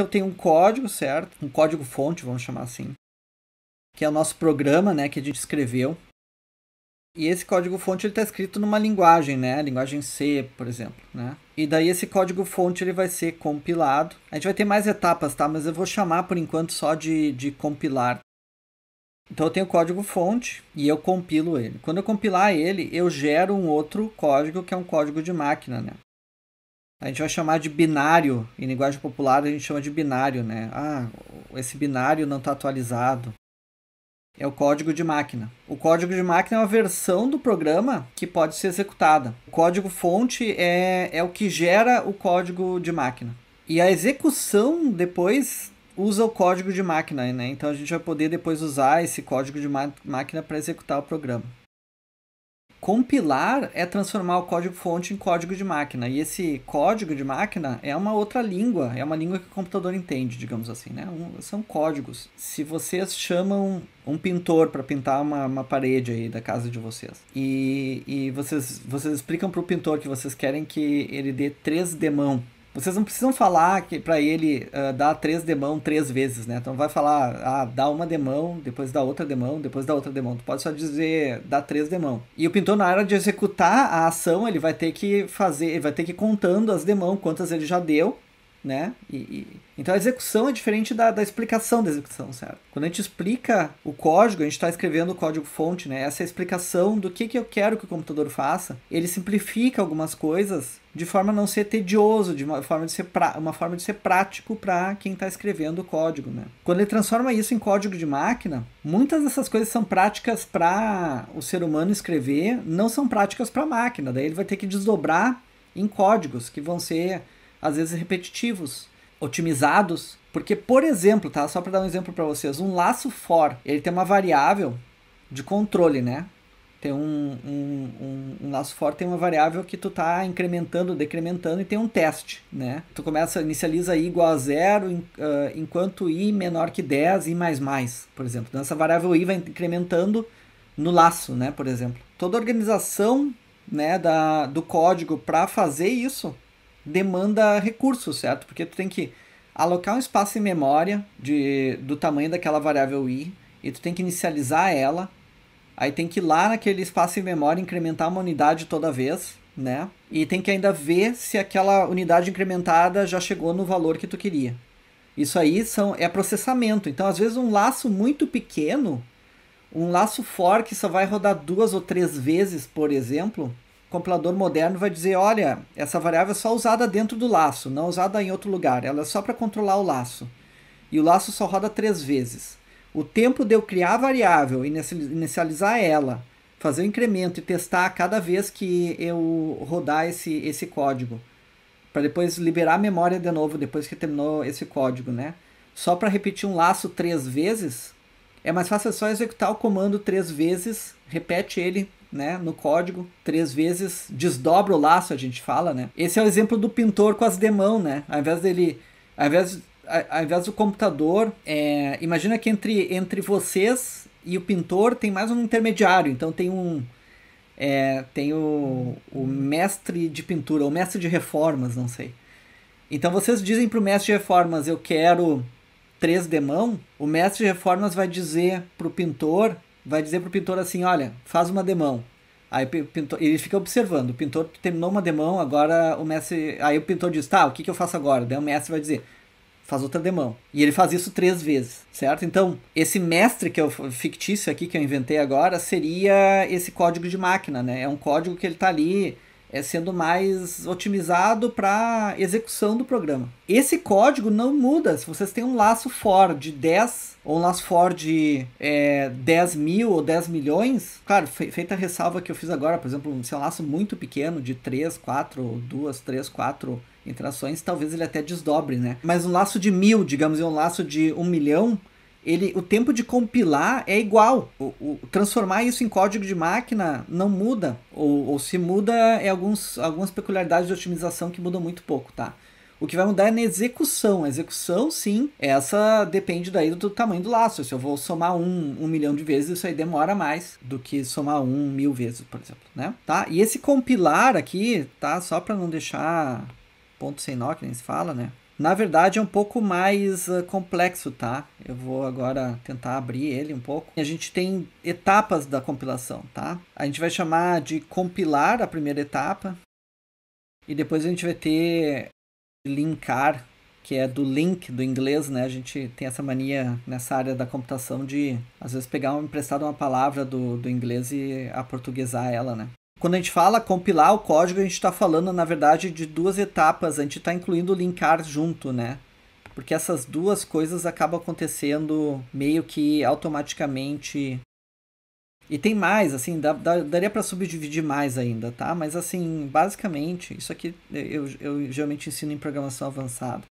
eu tenho um código, certo? Um código fonte, vamos chamar assim, que é o nosso programa, né, que a gente escreveu. E esse código fonte ele está escrito numa linguagem, né, linguagem C, por exemplo, né? E daí esse código fonte ele vai ser compilado. A gente vai ter mais etapas, tá? Mas eu vou chamar por enquanto só de, de compilar. Então eu tenho o código fonte e eu compilo ele. Quando eu compilar ele, eu gero um outro código que é um código de máquina, né? a gente vai chamar de binário, em linguagem popular a gente chama de binário, né? Ah, esse binário não está atualizado. É o código de máquina. O código de máquina é uma versão do programa que pode ser executada. O código fonte é, é o que gera o código de máquina. E a execução depois usa o código de máquina, né? Então a gente vai poder depois usar esse código de máquina para executar o programa. Compilar é transformar o código-fonte em código de máquina. E esse código de máquina é uma outra língua, é uma língua que o computador entende, digamos assim, né? Um, são códigos. Se vocês chamam um pintor para pintar uma, uma parede aí da casa de vocês e, e vocês, vocês explicam para o pintor que vocês querem que ele dê três demão vocês não precisam falar que para ele uh, dar três demão três vezes, né? Então vai falar, ah, dá uma demão, depois dá outra demão, depois dá outra demão. Tu pode só dizer, dá três demão. E o pintor na hora de executar a ação, ele vai ter que fazer, ele vai ter que ir contando as demão, quantas ele já deu, né? E, e, então a execução é diferente da, da explicação da execução, certo? Quando a gente explica o código, a gente está escrevendo o código-fonte, né? Essa é a explicação do que, que eu quero que o computador faça. Ele simplifica algumas coisas de forma a não ser tedioso, de uma forma de ser, pra, uma forma de ser prático para quem está escrevendo o código, né? Quando ele transforma isso em código de máquina, muitas dessas coisas são práticas para o ser humano escrever, não são práticas para a máquina. Daí ele vai ter que desdobrar em códigos que vão ser às vezes repetitivos, otimizados. Porque, por exemplo, tá? Só para dar um exemplo para vocês, um laço for, ele tem uma variável de controle, né? Tem um, um, um, um laço for tem uma variável que tu tá incrementando, decrementando e tem um teste, né? Tu começa, inicializa i igual a zero, uh, enquanto i menor que 10, i mais mais, por exemplo. Então essa variável i vai incrementando no laço, né, por exemplo. Toda organização, né, da, do código para fazer isso demanda recursos, certo? Porque tu tem que alocar um espaço em memória de, do tamanho daquela variável i, e tu tem que inicializar ela, aí tem que ir lá naquele espaço em memória incrementar uma unidade toda vez, né? E tem que ainda ver se aquela unidade incrementada já chegou no valor que tu queria. Isso aí são, é processamento. Então, às vezes, um laço muito pequeno, um laço for que só vai rodar duas ou três vezes, por exemplo, compilador moderno vai dizer, olha, essa variável é só usada dentro do laço, não usada em outro lugar. Ela é só para controlar o laço. E o laço só roda três vezes. O tempo de eu criar a variável, inicializar ela, fazer o incremento e testar cada vez que eu rodar esse, esse código. Para depois liberar a memória de novo, depois que terminou esse código, né? Só para repetir um laço três vezes, é mais fácil é só executar o comando três vezes, repete ele né, no código, três vezes, desdobra o laço, a gente fala, né? Esse é o exemplo do pintor com as demão né? Ao invés dele, ao invés, ao invés do computador, é, imagina que entre, entre vocês e o pintor tem mais um intermediário, então tem um é, tem o, o mestre de pintura, o mestre de reformas, não sei. Então vocês dizem para o mestre de reformas, eu quero três demão, o mestre de reformas vai dizer para o pintor vai dizer pro pintor assim, olha, faz uma demão. Aí pintor, ele fica observando, o pintor terminou uma demão, agora o mestre, aí o pintor diz, tá, o que, que eu faço agora? Daí o mestre vai dizer, faz outra demão. E ele faz isso três vezes, certo? Então, esse mestre que é o fictício aqui que eu inventei agora seria esse código de máquina, né? É um código que ele tá ali é sendo mais otimizado para execução do programa. Esse código não muda. Se vocês têm um laço for de 10 ou um laço for de é, 10 mil ou 10 milhões, claro, feita a ressalva que eu fiz agora, por exemplo, se é um laço muito pequeno de 3, 4, 2, 3, 4 interações, talvez ele até desdobre, né? Mas um laço de mil, digamos, e um laço de um milhão, ele, o tempo de compilar é igual. O, o, transformar isso em código de máquina não muda. Ou, ou, se muda, é alguns, algumas peculiaridades de otimização que mudam muito pouco, tá? O que vai mudar é na execução. A execução, sim, essa depende daí do tamanho do laço. Se eu vou somar um, um milhão de vezes, isso aí demora mais do que somar um mil vezes, por exemplo, né? Tá? E esse compilar aqui, tá? Só para não deixar ponto sem nó, que nem se fala, né? Na verdade, é um pouco mais uh, complexo, tá? Eu vou agora tentar abrir ele um pouco. A gente tem etapas da compilação, tá? A gente vai chamar de compilar a primeira etapa. E depois a gente vai ter linkar, que é do link do inglês, né? A gente tem essa mania nessa área da computação de, às vezes, pegar um, emprestado uma palavra do, do inglês e aportuguesar ela, né? Quando a gente fala compilar o código, a gente está falando, na verdade, de duas etapas. A gente está incluindo linkar junto, né? Porque essas duas coisas acabam acontecendo meio que automaticamente. E tem mais, assim, dá, dá, daria para subdividir mais ainda, tá? Mas, assim, basicamente, isso aqui eu, eu geralmente ensino em programação avançada.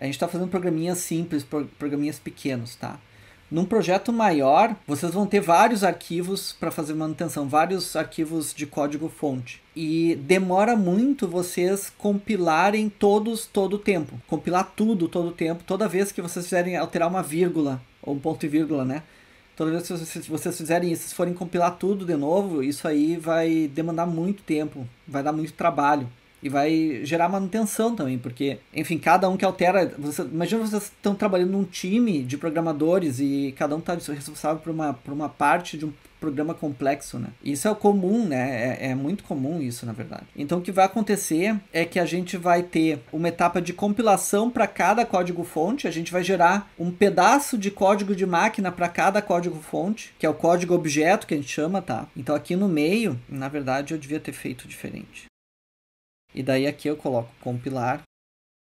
A gente está fazendo programinhas simples, programinhas pequenos, tá? Num projeto maior, vocês vão ter vários arquivos para fazer manutenção, vários arquivos de código fonte. E demora muito vocês compilarem todos todo o tempo. Compilar tudo todo o tempo, toda vez que vocês fizerem alterar uma vírgula, ou um ponto e vírgula, né? Toda vez que vocês fizerem isso, se forem compilar tudo de novo, isso aí vai demandar muito tempo, vai dar muito trabalho e vai gerar manutenção também, porque, enfim, cada um que altera. Você, imagina vocês estão trabalhando num time de programadores e cada um está responsável por uma, por uma parte de um programa complexo, né? Isso é o comum, né? É, é, muito comum isso, na verdade. Então, o que vai acontecer é que a gente vai ter uma etapa de compilação para cada código-fonte. A gente vai gerar um pedaço de código de máquina para cada código-fonte, que é o código-objeto que a gente chama, tá? Então, aqui no meio, na verdade, eu devia ter feito diferente. E daí aqui eu coloco compilar.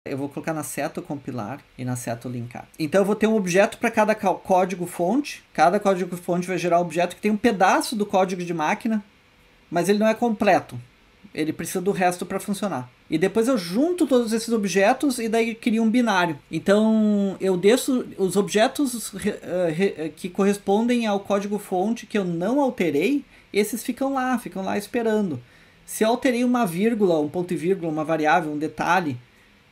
Eu vou colocar na seta compilar e na seta linkar. Então eu vou ter um objeto para cada código fonte. Cada código fonte vai gerar um objeto que tem um pedaço do código de máquina, mas ele não é completo. Ele precisa do resto para funcionar. E depois eu junto todos esses objetos e daí crio um binário. Então eu deixo os objetos eh, eh, que correspondem ao código fonte que eu não alterei, esses ficam lá, ficam lá esperando. Se eu alterei uma vírgula, um ponto e vírgula, uma variável, um detalhe,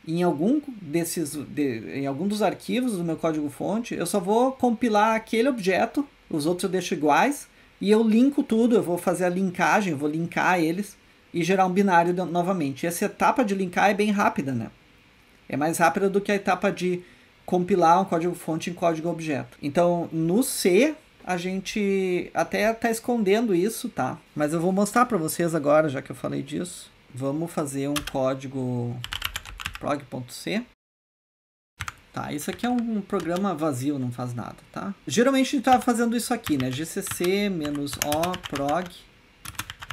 em algum desses, de, em algum dos arquivos do meu código-fonte, eu só vou compilar aquele objeto, os outros eu deixo iguais, e eu linko tudo, eu vou fazer a linkagem, vou linkar eles e gerar um binário de, novamente. essa etapa de linkar é bem rápida, né? É mais rápida do que a etapa de compilar um código fonte em código objeto. Então, no C, a gente até tá escondendo isso, tá? Mas eu vou mostrar para vocês agora, já que eu falei disso. Vamos fazer um código prog.c. Tá, isso aqui é um programa vazio, não faz nada, tá? Geralmente a gente tá fazendo isso aqui, né? gcc-o prog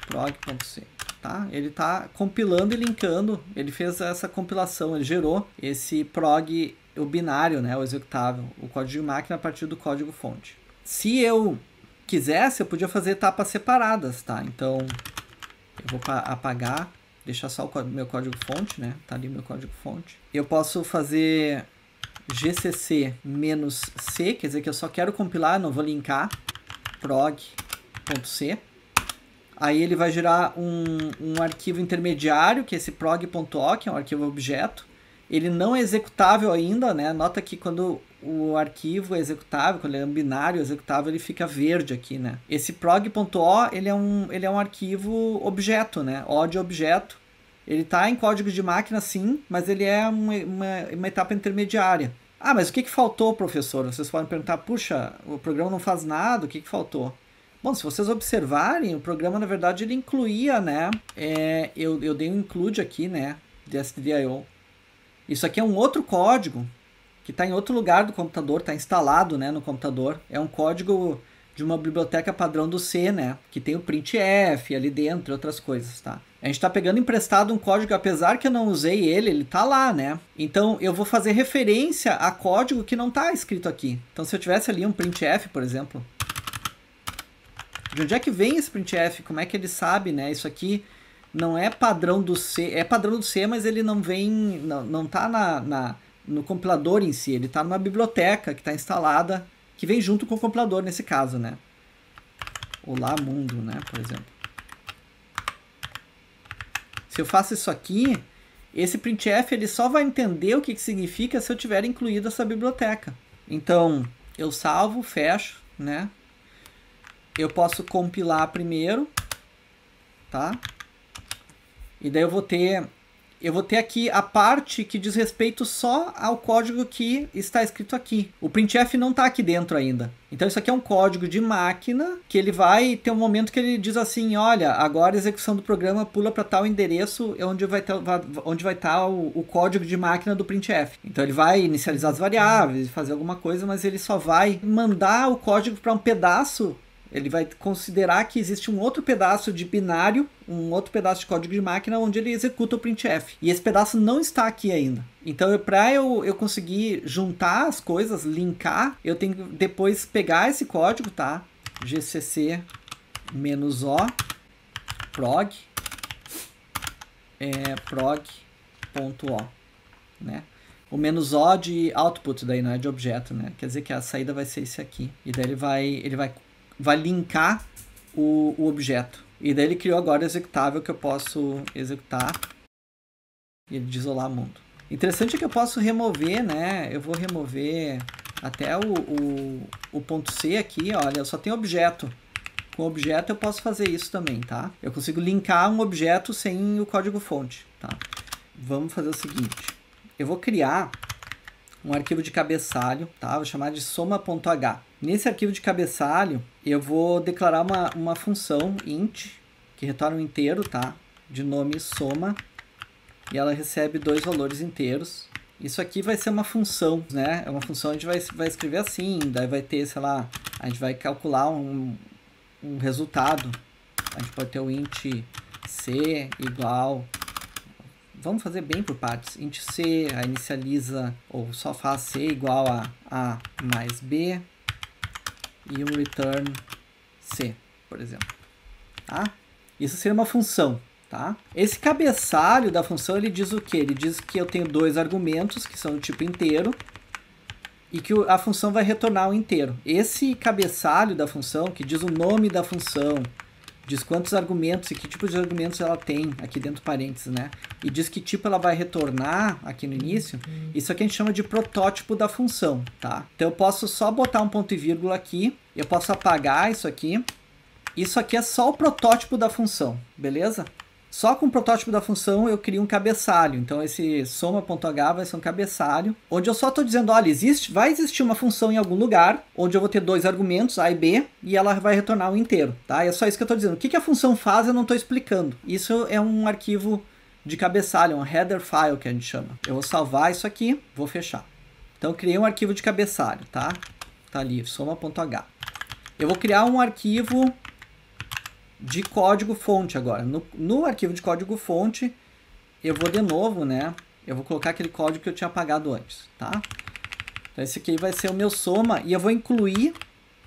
prog.c, tá? Ele tá compilando e linkando, ele fez essa compilação, ele gerou esse prog, o binário, né, o executável, o código de máquina a partir do código fonte se eu quisesse, eu podia fazer etapas separadas, tá? Então, eu vou apagar, deixar só o meu código fonte, né? Tá ali meu código fonte. Eu posso fazer gcc c, quer dizer que eu só quero compilar, não vou linkar prog.c. Aí ele vai gerar um, um arquivo intermediário, que é esse prog.o, que é um arquivo objeto. Ele não é executável ainda, né? Nota que quando o arquivo é executável, quando ele é um binário executável, ele fica verde aqui, né? Esse prog.o, ele é um ele é um arquivo objeto, né? O de objeto. Ele está em código de máquina, sim, mas ele é uma, uma, uma etapa intermediária. Ah, mas o que, que faltou, professor? Vocês podem perguntar, puxa, o programa não faz nada, o que, que faltou? Bom, se vocês observarem, o programa, na verdade, ele incluía, né? É, eu, eu dei um include aqui, né? SDIO. Isso aqui é um outro código que está em outro lugar do computador, está instalado né, no computador. É um código de uma biblioteca padrão do C, né? Que tem o printf ali dentro, outras coisas, tá? A gente está pegando emprestado um código, apesar que eu não usei ele, ele está lá, né? Então eu vou fazer referência a código que não está escrito aqui. Então se eu tivesse ali um printf, por exemplo, de onde é que vem esse printf? Como é que ele sabe, né? Isso aqui não é padrão do C, é padrão do C, mas ele não vem, não, não tá na, na no compilador em si, ele está numa biblioteca que está instalada, que vem junto com o compilador nesse caso, né? Olá Mundo, né, por exemplo. Se eu faço isso aqui, esse printf ele só vai entender o que, que significa se eu tiver incluído essa biblioteca. Então, eu salvo, fecho, né? Eu posso compilar primeiro, tá? E daí eu vou ter eu vou ter aqui a parte que diz respeito só ao código que está escrito aqui. O printf não está aqui dentro ainda. Então isso aqui é um código de máquina que ele vai ter um momento que ele diz assim, olha, agora a execução do programa pula para tal endereço é onde vai estar onde vai estar tá o, o, código de máquina do printf. Então ele vai inicializar as variáveis, fazer alguma coisa, mas ele só vai mandar o código para um pedaço ele vai considerar que existe um outro pedaço de binário, um outro pedaço de código de máquina onde ele executa o printf. E esse pedaço não está aqui ainda. Então, para eu, eu conseguir juntar as coisas, linkar, eu tenho que depois pegar esse código, tá? gcc -o prog é, prog.o, né? O menos "-o", de output daí, não é de objeto, né? Quer dizer que a saída vai ser esse aqui. E daí ele vai, ele vai vai linkar o, o objeto. E daí ele criou agora o executável que eu posso executar e desolar mundo. Interessante é que eu posso remover, né? Eu vou remover até o, o, o ponto C aqui, olha, só tem objeto. Com objeto eu posso fazer isso também, tá? Eu consigo linkar um objeto sem o código fonte, tá? Vamos fazer o seguinte. Eu vou criar um arquivo de cabeçalho, tá? Vou chamar de soma.h. Nesse arquivo de cabeçalho, eu vou declarar uma, uma função int, que retorna um inteiro, tá? De nome soma, e ela recebe dois valores inteiros. Isso aqui vai ser uma função, né? É uma função a gente vai, vai escrever assim, daí vai ter, sei lá, a gente vai calcular um, um resultado. A gente pode ter o int c igual vamos fazer bem por partes. Int C, a inicializa, ou só faz C igual a A mais B e um return C, por exemplo. Tá? Isso seria uma função. Tá? Esse cabeçalho da função ele diz o quê? Ele diz que eu tenho dois argumentos que são do tipo inteiro e que a função vai retornar o inteiro. Esse cabeçalho da função, que diz o nome da função, diz quantos argumentos e que tipo de argumentos ela tem aqui dentro parênteses, né? E diz que tipo ela vai retornar aqui no início. Uhum. Isso aqui a gente chama de protótipo da função, tá? Então eu posso só botar um ponto e vírgula aqui, eu posso apagar isso aqui. Isso aqui é só o protótipo da função, beleza? Só com o protótipo da função eu crio um cabeçalho. Então esse soma.h vai ser um cabeçalho, onde eu só estou dizendo, olha, existe, vai existir uma função em algum lugar, onde eu vou ter dois argumentos, a e b, e ela vai retornar um inteiro, tá? E é só isso que eu estou dizendo. O que, que a função faz eu não estou explicando. Isso é um arquivo de cabeçalho, um header file que a gente chama. Eu vou salvar isso aqui, vou fechar. Então eu criei um arquivo de cabeçalho, tá? Tá ali, soma.h. Eu vou criar um arquivo de código fonte agora. No, no arquivo de código fonte, eu vou de novo, né? Eu vou colocar aquele código que eu tinha apagado antes, tá? Então esse aqui vai ser o meu soma e eu vou incluir,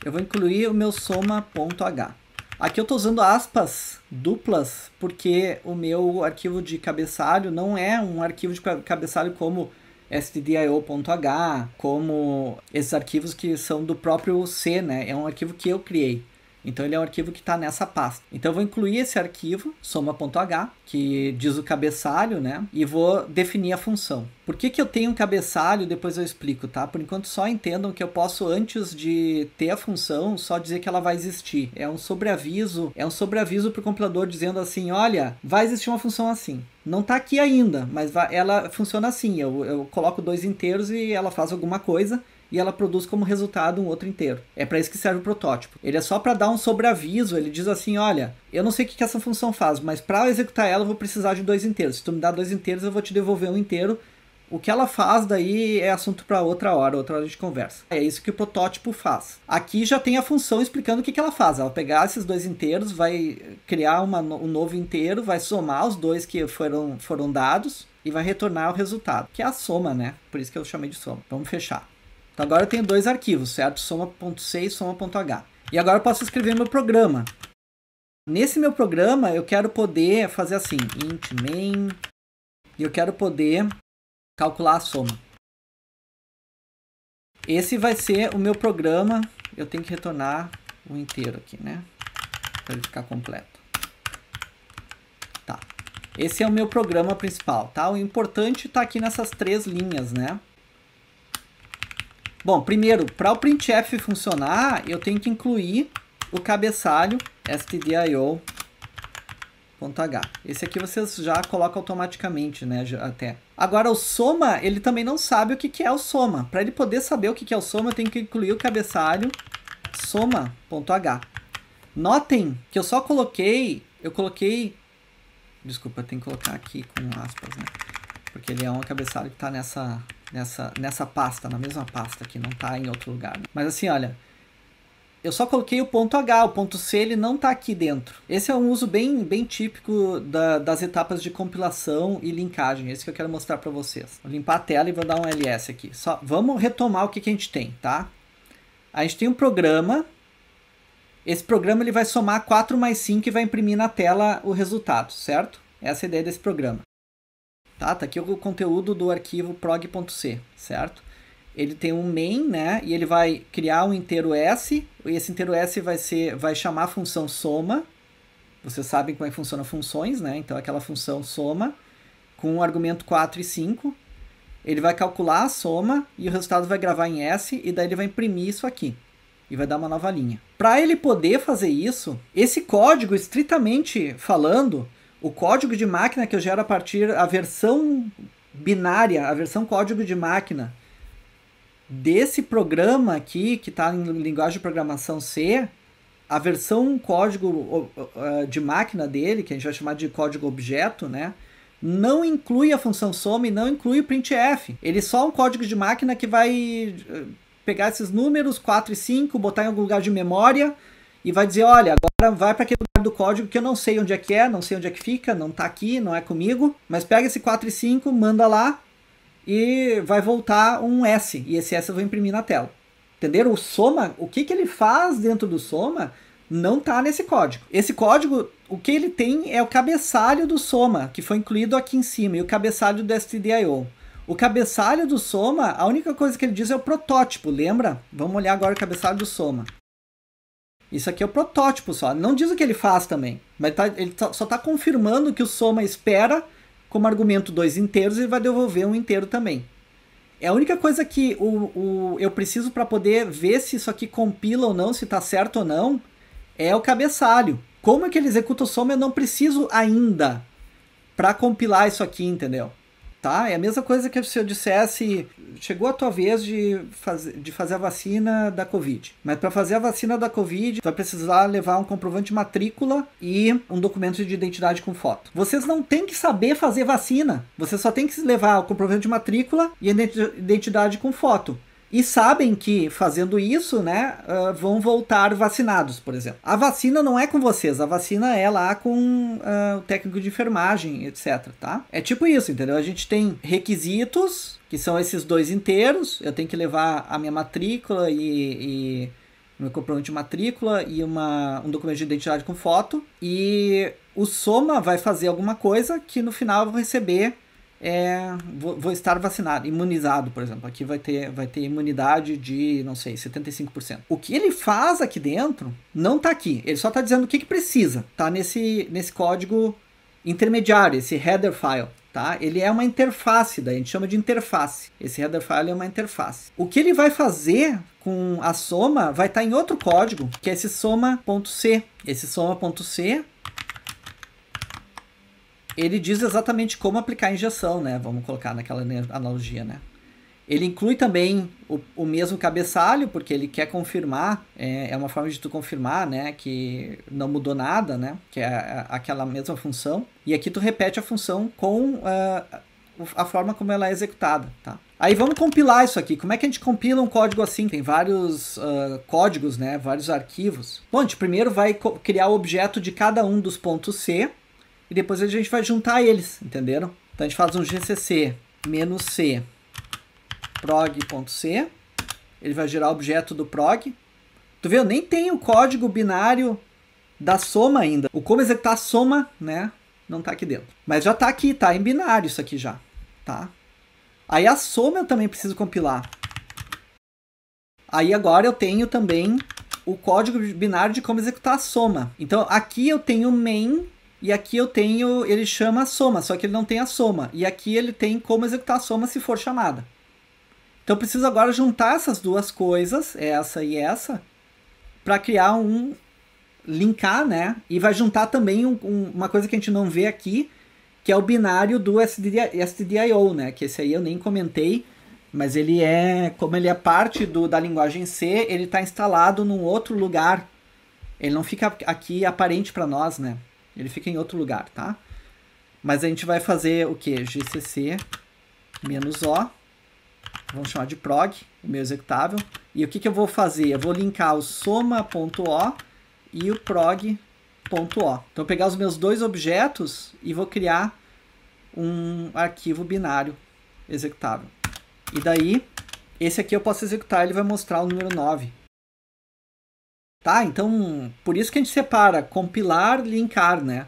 eu vou incluir o meu soma.h. Aqui eu estou usando aspas duplas porque o meu arquivo de cabeçalho não é um arquivo de cabeçalho como stdio.h, como esses arquivos que são do próprio C, né? É um arquivo que eu criei. Então ele é um arquivo que está nessa pasta. Então eu vou incluir esse arquivo, soma.h, que diz o cabeçalho, né? E vou definir a função. Por que, que eu tenho um cabeçalho? Depois eu explico, tá? Por enquanto só entendam que eu posso, antes de ter a função, só dizer que ela vai existir. É um sobreaviso, é um sobreaviso para o compilador dizendo assim, olha, vai existir uma função assim. Não está aqui ainda, mas ela funciona assim. Eu, eu coloco dois inteiros e ela faz alguma coisa e ela produz como resultado um outro inteiro. É para isso que serve o protótipo. Ele é só para dar um sobreaviso, ele diz assim, olha, eu não sei o que, essa função faz, mas para executar ela eu vou precisar de dois inteiros. Se tu me dá dois inteiros, eu vou te devolver um inteiro. O que ela faz daí é assunto para outra hora, outra hora de conversa. É isso que o protótipo faz. Aqui já tem a função explicando o que, que ela faz. Ela pegar esses dois inteiros, vai criar uma, um novo inteiro, vai somar os dois que foram, foram dados e vai retornar o resultado, que é a soma, né? Por isso que eu chamei de soma. Vamos fechar. Então agora eu tenho dois arquivos, certo? Soma.c e soma.h. E agora eu posso escrever meu programa. Nesse meu programa eu quero poder fazer assim, int main, e eu quero poder calcular a soma. Esse vai ser o meu programa, eu tenho que retornar o inteiro aqui, né? Para ele ficar completo. Tá. Esse é o meu programa principal, tá? O importante está aqui nessas três linhas, né? Bom, primeiro, para o printf funcionar, eu tenho que incluir o cabeçalho stdio.h. Esse aqui vocês já colocam automaticamente, né, até. Agora o soma, ele também não sabe o que, que é o soma. Para ele poder saber o que, que é o soma, eu tenho que incluir o cabeçalho soma.h. Notem que eu só coloquei, eu coloquei, desculpa, tem que colocar aqui com aspas, né, porque ele é um cabeçalho que está nessa nessa, nessa pasta, na mesma pasta que não está em outro lugar. Né? Mas assim, olha, eu só coloquei o ponto H, o ponto C ele não está aqui dentro. Esse é um uso bem, bem típico da, das etapas de compilação e linkagem, esse é que eu quero mostrar para vocês. Vou limpar a tela e vou dar um ls aqui. Só, vamos retomar o que, que a gente tem, tá? A gente tem um programa, esse programa ele vai somar 4 mais 5 e vai imprimir na tela o resultado, certo? Essa é a ideia desse programa. Tá, tá aqui o conteúdo do arquivo prog.c, certo? Ele tem um main, né? E ele vai criar um inteiro s, e esse inteiro s vai ser vai chamar a função soma. Vocês sabem como é que funciona funções, né? Então aquela função soma com o argumento 4 e 5. Ele vai calcular a soma e o resultado vai gravar em s e daí ele vai imprimir isso aqui e vai dar uma nova linha. Para ele poder fazer isso, esse código, estritamente falando, o código de máquina que eu gero a partir a versão binária, a versão código de máquina desse programa aqui, que está em linguagem de programação C, a versão código de máquina dele, que a gente vai chamar de código objeto, né? Não inclui a função soma e não inclui o printf. Ele é só um código de máquina que vai eh, pegar esses números 4 e 5, botar em algum lugar de memória e vai dizer, olha, agora vai para aquele lugar do código que eu não sei onde é que é, não sei onde é que fica, não está aqui, não é comigo, mas pega esse 4 e 5, manda lá e vai voltar um S, e esse S eu vou imprimir na tela. Entenderam? O soma, o que, que ele faz dentro do soma não está nesse código. Esse código, o que ele tem é o cabeçalho do soma, que foi incluído aqui em cima, e o cabeçalho do stdio. O cabeçalho do soma, a única coisa que ele diz é o protótipo, lembra? Vamos olhar agora o cabeçalho do soma. Isso aqui é o protótipo só. Não diz o que ele faz também. Mas tá, ele tá, só está confirmando que o soma espera como argumento dois inteiros e vai devolver um inteiro também. É a única coisa que o, o eu preciso para poder ver se isso aqui compila ou não, se está certo ou não, é o cabeçalho. Como é que ele executa o soma eu não preciso ainda para compilar isso aqui, entendeu? tá? É a mesma coisa que se eu dissesse, chegou a tua vez de, faz, de fazer a vacina da Covid. Mas para fazer a vacina da Covid, vai precisar levar um comprovante de matrícula e um documento de identidade com foto. Vocês não têm que saber fazer vacina. Você só tem que levar o comprovante de matrícula e a identidade com foto e sabem que fazendo isso, né, uh, vão voltar vacinados, por exemplo. A vacina não é com vocês, a vacina é lá com uh, o técnico de enfermagem, etc, tá? É tipo isso, entendeu? A gente tem requisitos, que são esses dois inteiros, eu tenho que levar a minha matrícula e, e meu comprovante de matrícula e uma, um documento de identidade com foto, e o Soma vai fazer alguma coisa que no final eu vou receber é, vou, vou, estar vacinado, imunizado, por exemplo. Aqui vai ter, vai ter imunidade de, não sei, 75%. O que ele faz aqui dentro não está aqui. Ele só está dizendo o que, que precisa. Tá nesse, nesse código intermediário, esse header file. Tá? Ele é uma interface, daí a gente chama de interface. Esse header file é uma interface. O que ele vai fazer com a soma vai estar tá em outro código, que é esse soma.c. Esse soma.c ele diz exatamente como aplicar a injeção, né? Vamos colocar naquela analogia, né? Ele inclui também o, o mesmo cabeçalho, porque ele quer confirmar, é, é, uma forma de tu confirmar, né? Que não mudou nada, né? Que é, é aquela mesma função. E aqui tu repete a função com uh, a forma como ela é executada, tá? Aí vamos compilar isso aqui. Como é que a gente compila um código assim? Tem vários uh, códigos, né? Vários arquivos. Bom, a gente primeiro vai criar o objeto de cada um dos pontos C e depois a gente vai juntar eles, entenderam? Então a gente faz um gcc menos c prog.c. Ele vai gerar o objeto do prog. Tu vê, eu nem tenho o código binário da soma ainda. O como executar a soma, né? Não tá aqui dentro. Mas já tá aqui, tá em binário isso aqui já, tá? Aí a soma eu também preciso compilar. Aí agora eu tenho também o código binário de como executar a soma. Então aqui eu tenho main e aqui eu tenho, ele chama a soma, só que ele não tem a soma. E aqui ele tem como executar a soma se for chamada. Então eu preciso agora juntar essas duas coisas, essa e essa, para criar um linkar, né? E vai juntar também um, um, uma coisa que a gente não vê aqui, que é o binário do SDI, SDDIO, né? Que esse aí eu nem comentei, mas ele é, como ele é parte do, da linguagem C, ele está instalado num outro lugar. Ele não fica aqui aparente para nós, né? Ele fica em outro lugar, tá? Mas a gente vai fazer o que? GCC menos O. Vamos chamar de prog, o meu executável. E o que, que eu vou fazer? Eu vou linkar o soma.o e o prog.o. Então, eu pegar os meus dois objetos e vou criar um arquivo binário executável. E daí, esse aqui eu posso executar, ele vai mostrar o número 9. Tá? Então, por isso que a gente separa compilar, linkar, né?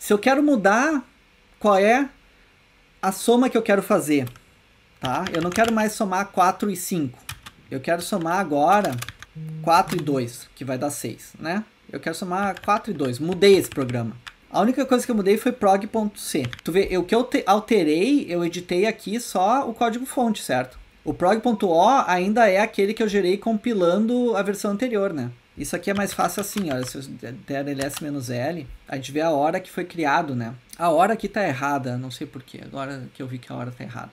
Se eu quero mudar, qual é a soma que eu quero fazer? Tá? Eu não quero mais somar 4 e 5. Eu quero somar agora 4 e 2, que vai dar 6, né? Eu quero somar 4 e 2. Mudei esse programa. A única coisa que eu mudei foi prog.c. Tu vê, o que eu alterei, eu editei aqui só o código fonte, certo? O prog.o ainda é aquele que eu gerei compilando a versão anterior, né? Isso aqui é mais fácil assim, olha, se eu der ls-l, a gente vê a hora que foi criado, né? A hora aqui tá errada, não sei porquê, agora que eu vi que a hora tá errada.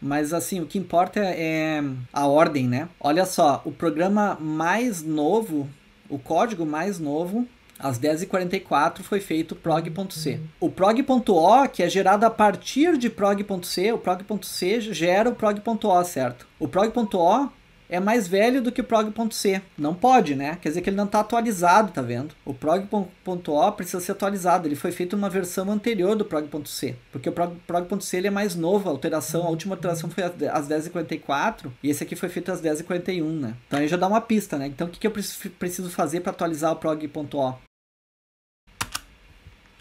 Mas assim, o que importa é, é a ordem, né? Olha só, o programa mais novo, o código mais novo, às 10h44 foi feito prog.c. Uhum. O prog.o, que é gerado a partir de prog.c, o prog.c gera o prog.o, certo? O prog.o é mais velho do que o prog.c. Não pode, né? Quer dizer que ele não está atualizado, tá vendo? O prog.o precisa ser atualizado. Ele foi feito uma versão anterior do prog.c, porque o prog.c ele é mais novo. A alteração, a última alteração foi às 10h44 e esse aqui foi feito às 10h41, né? Então aí já dá uma pista, né? Então o que, que eu preciso fazer para atualizar o prog.o?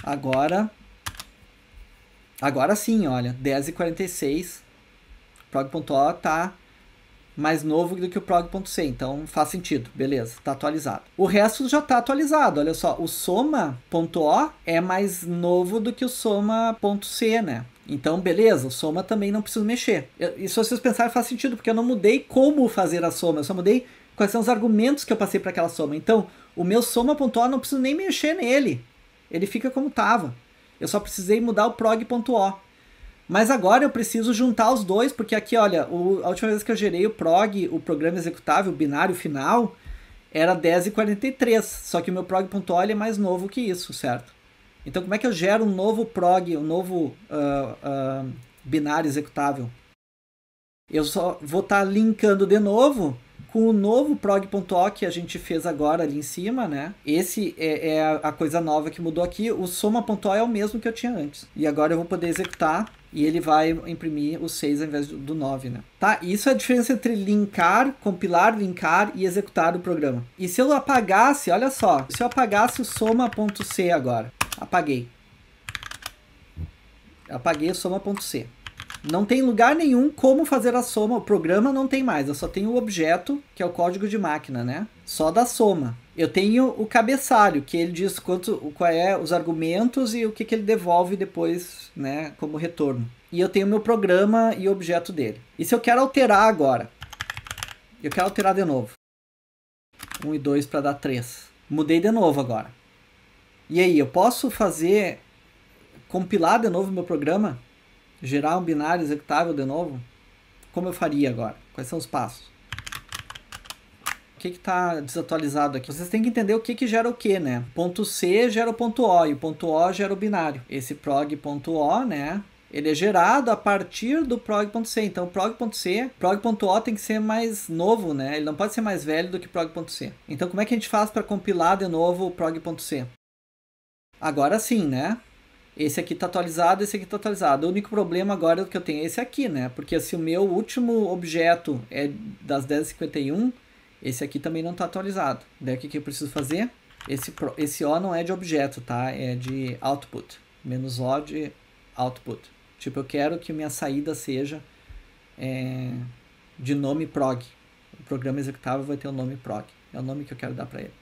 Agora. Agora sim, olha, 10h46. Prog.o tá mais novo do que o prog.c, então faz sentido, beleza, tá atualizado. O resto já tá atualizado, olha só, o soma.o é mais novo do que o soma.c, né? Então, beleza, o soma também não precisa mexer. Isso e se vocês pensarem, faz sentido, porque eu não mudei como fazer a soma, eu só mudei quais são os argumentos que eu passei para aquela soma. Então, o meu soma.o não preciso nem mexer nele, ele fica como tava. Eu só precisei mudar o prog.o. Mas agora eu preciso juntar os dois, porque aqui, olha, o, a última vez que eu gerei o prog, o programa executável, o binário final, era 10h43. Só que o meu prog.ol é mais novo que isso, certo? Então, como é que eu gero um novo prog, um novo uh, uh, binário executável? Eu só vou estar tá linkando de novo com o novo prog.o que a gente fez agora ali em cima, né? Esse é, é a coisa nova que mudou aqui. O soma.o é o mesmo que eu tinha antes. E agora eu vou poder executar e ele vai imprimir o 6 ao invés do 9, né? Tá? Isso é a diferença entre linkar, compilar, linkar e executar o programa. E se eu apagasse, olha só, se eu apagasse o soma.c agora, apaguei. Apaguei o soma.c. Não tem lugar nenhum como fazer a soma, o programa não tem mais, eu só tenho o objeto, que é o código de máquina, né? Só da soma. Eu tenho o cabeçalho, que ele diz quanto, qual é os argumentos e o que, que ele devolve depois, né, como retorno. E eu tenho meu programa e objeto dele. E se eu quero alterar agora? Eu quero alterar de novo. 1 um e 2 para dar 3. Mudei de novo agora. E aí, eu posso fazer compilar de novo meu programa? Gerar um binário executável de novo? Como eu faria agora? Quais são os passos? que que está desatualizado aqui? Vocês têm que entender o que que gera o que, né? Ponto C gera o ponto O e o ponto O gera o binário. Esse prog.o, né? Ele é gerado a partir do prog.c. Então, prog.c, prog.o tem que ser mais novo, né? Ele não pode ser mais velho do que prog.c. Então, como é que a gente faz para compilar de novo o prog.c? Agora sim, né? Esse aqui está atualizado, esse aqui está atualizado. O único problema agora que eu tenho é esse aqui, né? Porque se o meu último objeto é das 10h51, esse aqui também não está atualizado. Daí o que, que eu preciso fazer? Esse, esse O não é de objeto, tá? É de output. Menos O de output. Tipo, eu quero que minha saída seja é, de nome prog. O programa executável vai ter o nome prog. É o nome que eu quero dar para ele.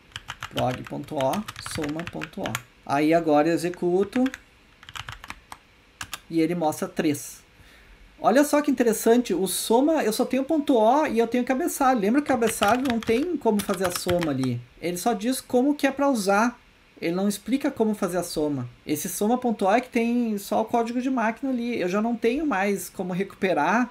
prog.o soma.o. Aí agora eu executo e ele mostra 3. Olha só que interessante, o soma, eu só tenho ponto O e eu tenho cabeçalho. Lembra que cabeçalho não tem como fazer a soma ali. Ele só diz como que é para usar. Ele não explica como fazer a soma. Esse soma ponto O é que tem só o código de máquina ali. Eu já não tenho mais como recuperar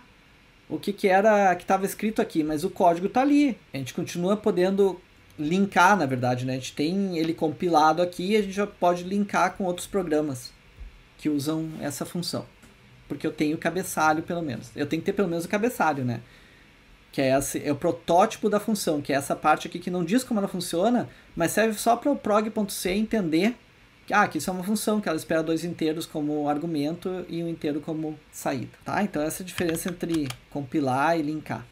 o que, que era que estava escrito aqui, mas o código está ali. A gente continua podendo linkar, na verdade, né? A gente tem ele compilado aqui e a gente já pode linkar com outros programas que usam essa função porque eu tenho o cabeçalho, pelo menos. Eu tenho que ter pelo menos o cabeçalho, né? Que é, esse, é o protótipo da função, que é essa parte aqui que não diz como ela funciona, mas serve só para o prog.c entender que, ah, que isso é uma função, que ela espera dois inteiros como argumento e um inteiro como saída, tá? Então essa é a diferença entre compilar e linkar.